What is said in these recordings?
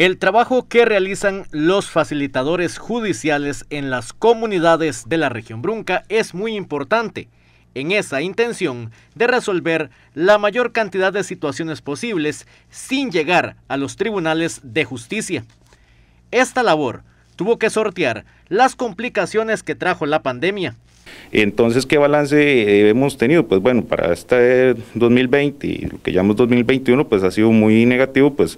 El trabajo que realizan los facilitadores judiciales en las comunidades de la región Brunca es muy importante en esa intención de resolver la mayor cantidad de situaciones posibles sin llegar a los tribunales de justicia. Esta labor tuvo que sortear las complicaciones que trajo la pandemia. Entonces, ¿qué balance eh, hemos tenido? Pues bueno, para este 2020 y lo que llamamos 2021, pues ha sido muy negativo, pues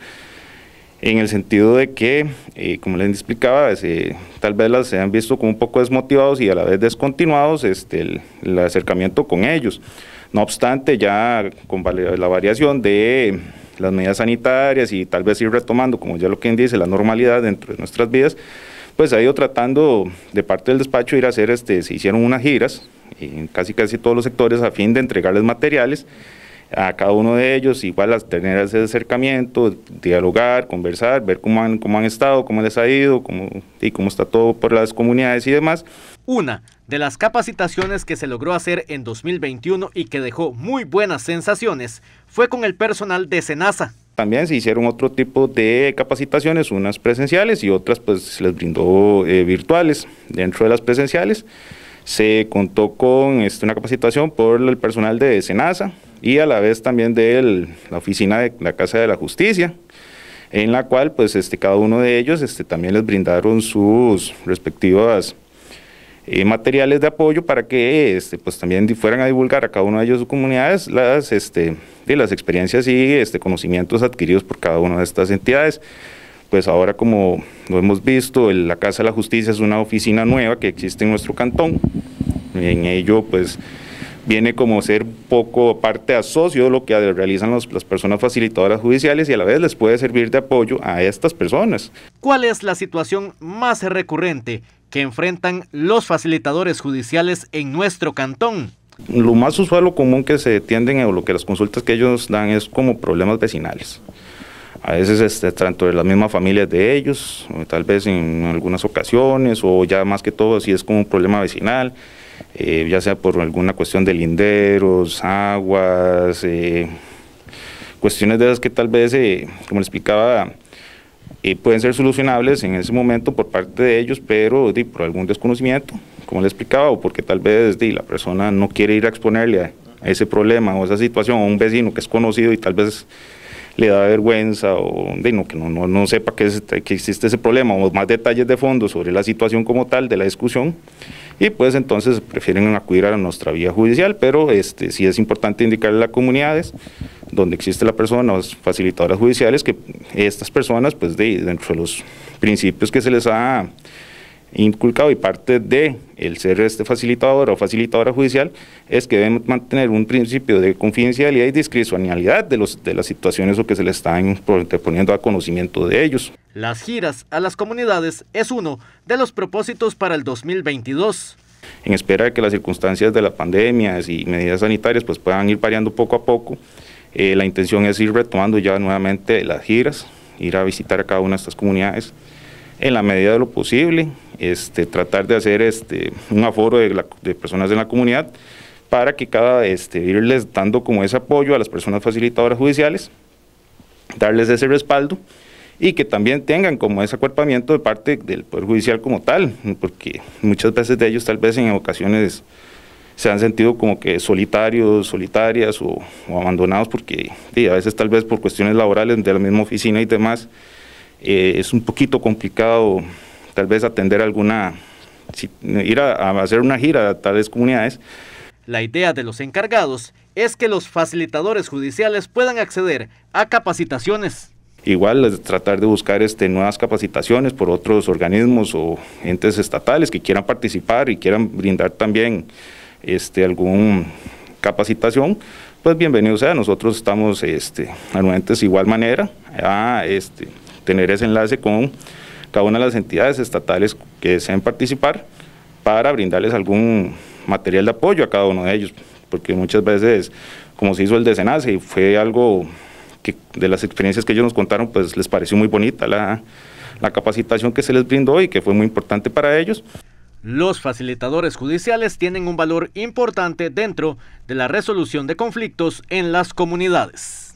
en el sentido de que, eh, como les explicaba, eh, tal vez las se han visto como un poco desmotivados y a la vez descontinuados este, el, acercamiento con ellos. No obstante, ya con la variación de las medidas sanitarias y tal vez ir retomando, como ya lo que dice, la normalidad dentro de nuestras vidas, pues ha ido tratando de parte del despacho ir a hacer, este, se hicieron unas giras en casi casi todos los sectores a fin de entregarles materiales a cada uno de ellos, igual las tener ese acercamiento, dialogar, conversar, ver cómo han, han estado, cómo les ha ido, cómo, y cómo está todo por las comunidades y demás. Una de las capacitaciones que se logró hacer en 2021 y que dejó muy buenas sensaciones fue con el personal de SENASA. También se hicieron otro tipo de capacitaciones, unas presenciales y otras pues se les brindó eh, virtuales. Dentro de las presenciales se contó con este, una capacitación por el personal de SENASA y a la vez también de la oficina de la Casa de la Justicia, en la cual pues este, cada uno de ellos este, también les brindaron sus respectivas eh, materiales de apoyo para que este, pues también fueran a divulgar a cada uno de ellos sus comunidades las, este, de las experiencias y este, conocimientos adquiridos por cada una de estas entidades pues ahora como lo hemos visto, la Casa de la Justicia es una oficina nueva que existe en nuestro cantón. En ello, pues viene como ser poco parte asocio de lo que realizan las personas facilitadoras judiciales y a la vez les puede servir de apoyo a estas personas. ¿Cuál es la situación más recurrente que enfrentan los facilitadores judiciales en nuestro cantón? Lo más usual o común que se tienden o lo que las consultas que ellos dan es como problemas vecinales a veces este, tanto de las mismas familias de ellos, tal vez en algunas ocasiones, o ya más que todo si es como un problema vecinal, eh, ya sea por alguna cuestión de linderos, aguas, eh, cuestiones de las que tal vez, eh, como le explicaba, pueden ser solucionables en ese momento por parte de ellos, pero por algún desconocimiento, como le explicaba, o porque tal vez la persona no quiere ir a exponerle a ese problema o esa situación a un vecino que es conocido y tal vez le da vergüenza o no, que no, no, sepa que, existe ese problema o más detalles de fondo sobre la situación como tal de la discusión y pues entonces prefieren acudir a nuestra vía judicial, pero este, sí es importante indicarle a las comunidades donde existe la persona, o facilitadoras judiciales, que estas personas pues de, dentro de los principios que se les ha inculcado y parte de el ser este facilitador o facilitadora judicial es que deben mantener un principio de confidencialidad y discrecionalidad de, los, de las situaciones o que se le están poniendo a conocimiento de ellos. Las giras a las comunidades es uno de los propósitos para el 2022 en espera de que las circunstancias de la pandemia y medidas sanitarias pues puedan ir variando poco a poco. Eh, la intención es ir retomando ya nuevamente las giras, ir a visitar a cada una de estas comunidades en la medida de lo posible, este, tratar de hacer este, un aforo de, de personas en la comunidad para que cada, este, irles dando como ese apoyo a las personas facilitadoras judiciales, darles ese respaldo y que también tengan como ese acuerpamiento de parte del Poder Judicial como tal, porque muchas veces de ellos tal vez en ocasiones se han sentido como que solitarios, solitarias o, abandonados porque a veces tal vez por cuestiones laborales de la misma oficina y demás, eh, es un poquito complicado tal vez atender alguna, ir a, hacer una gira a tales comunidades. La idea de los encargados es que los facilitadores judiciales puedan acceder a capacitaciones. Igual tratar de buscar este, nuevas capacitaciones por otros organismos o entes estatales que quieran participar y quieran brindar también este, alguna capacitación, pues bienvenido sea, nosotros estamos este, anuentes de igual manera a este, tener ese enlace con cada una de las entidades estatales que deseen participar para brindarles algún material de apoyo a cada uno de ellos, porque muchas veces, como se hizo el desenlace, y fue algo que de las experiencias que ellos nos contaron, pues les pareció muy bonita la, la capacitación que se les brindó y que fue muy importante para ellos. Los facilitadores judiciales tienen un valor importante dentro de la resolución de conflictos en las comunidades.